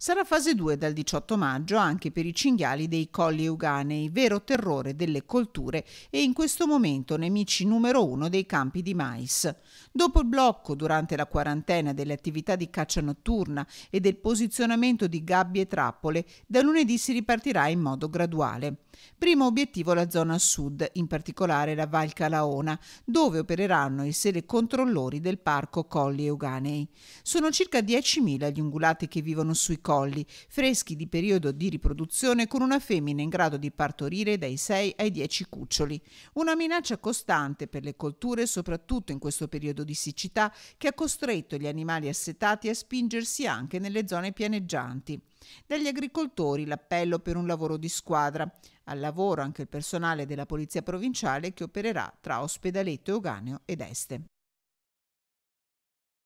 Sarà fase 2 dal 18 maggio anche per i cinghiali dei colli euganei, vero terrore delle colture e in questo momento nemici numero uno dei campi di mais. Dopo il blocco durante la quarantena delle attività di caccia notturna e del posizionamento di gabbie e trappole, da lunedì si ripartirà in modo graduale. Primo obiettivo la zona sud, in particolare la Val Calaona, dove opereranno i sele controllori del parco Colli Euganei. Sono circa 10.000 gli ungulati che vivono sui colli, freschi di periodo di riproduzione con una femmina in grado di partorire dai 6 ai 10 cuccioli. Una minaccia costante per le colture, soprattutto in questo periodo di siccità, che ha costretto gli animali assetati a spingersi anche nelle zone pianeggianti. Dagli agricoltori l'appello per un lavoro di squadra. Al lavoro anche il personale della Polizia Provinciale che opererà tra Ospedaletto Euganeo ed Este.